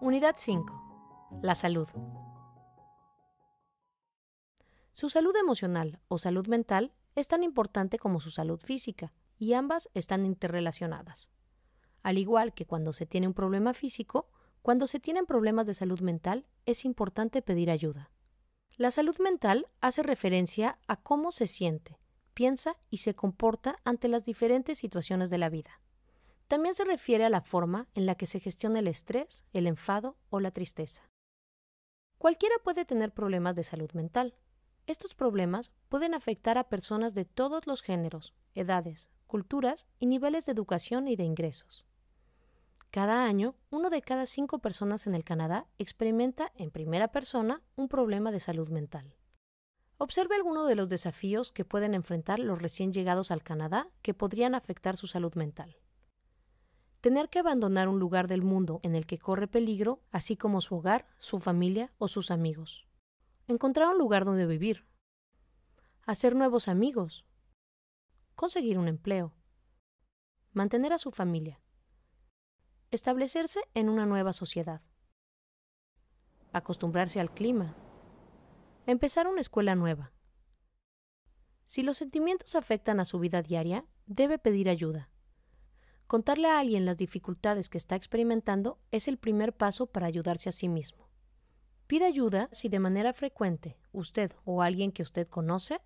Unidad 5. La salud. Su salud emocional o salud mental es tan importante como su salud física, y ambas están interrelacionadas. Al igual que cuando se tiene un problema físico, cuando se tienen problemas de salud mental es importante pedir ayuda. La salud mental hace referencia a cómo se siente, piensa y se comporta ante las diferentes situaciones de la vida. También se refiere a la forma en la que se gestiona el estrés, el enfado o la tristeza. Cualquiera puede tener problemas de salud mental. Estos problemas pueden afectar a personas de todos los géneros, edades, culturas y niveles de educación y de ingresos. Cada año, uno de cada cinco personas en el Canadá experimenta en primera persona un problema de salud mental. Observe algunos de los desafíos que pueden enfrentar los recién llegados al Canadá que podrían afectar su salud mental tener que abandonar un lugar del mundo en el que corre peligro, así como su hogar, su familia o sus amigos. Encontrar un lugar donde vivir. Hacer nuevos amigos. Conseguir un empleo. Mantener a su familia. Establecerse en una nueva sociedad. Acostumbrarse al clima. Empezar una escuela nueva. Si los sentimientos afectan a su vida diaria, debe pedir ayuda. Contarle a alguien las dificultades que está experimentando es el primer paso para ayudarse a sí mismo. Pide ayuda si de manera frecuente usted o alguien que usted conoce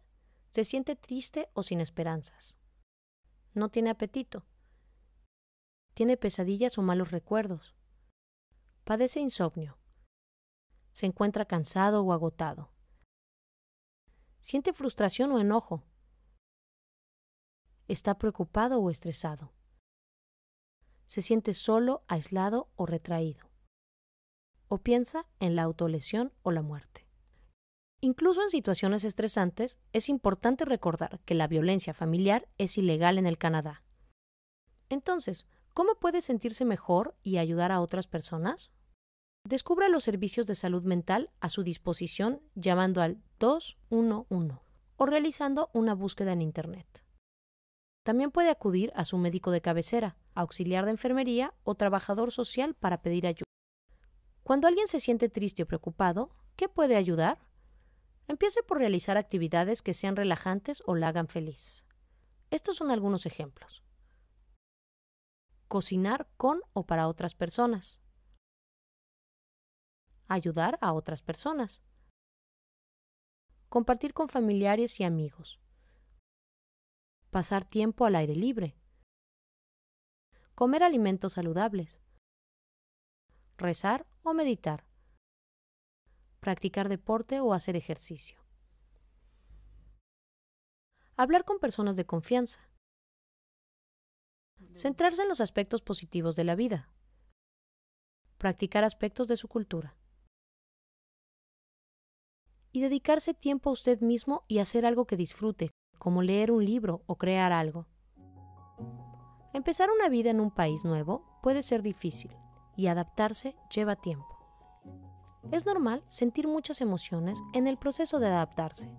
se siente triste o sin esperanzas. No tiene apetito. Tiene pesadillas o malos recuerdos. Padece insomnio. Se encuentra cansado o agotado. Siente frustración o enojo. Está preocupado o estresado se siente solo, aislado o retraído. O piensa en la autolesión o la muerte. Incluso en situaciones estresantes, es importante recordar que la violencia familiar es ilegal en el Canadá. Entonces, ¿cómo puede sentirse mejor y ayudar a otras personas? Descubra los servicios de salud mental a su disposición llamando al 211 o realizando una búsqueda en Internet. También puede acudir a su médico de cabecera auxiliar de enfermería o trabajador social para pedir ayuda. Cuando alguien se siente triste o preocupado, ¿qué puede ayudar? Empiece por realizar actividades que sean relajantes o la hagan feliz. Estos son algunos ejemplos. Cocinar con o para otras personas. Ayudar a otras personas. Compartir con familiares y amigos. Pasar tiempo al aire libre comer alimentos saludables, rezar o meditar, practicar deporte o hacer ejercicio. Hablar con personas de confianza. Centrarse en los aspectos positivos de la vida. Practicar aspectos de su cultura. Y dedicarse tiempo a usted mismo y hacer algo que disfrute, como leer un libro o crear algo. Empezar una vida en un país nuevo puede ser difícil y adaptarse lleva tiempo. Es normal sentir muchas emociones en el proceso de adaptarse,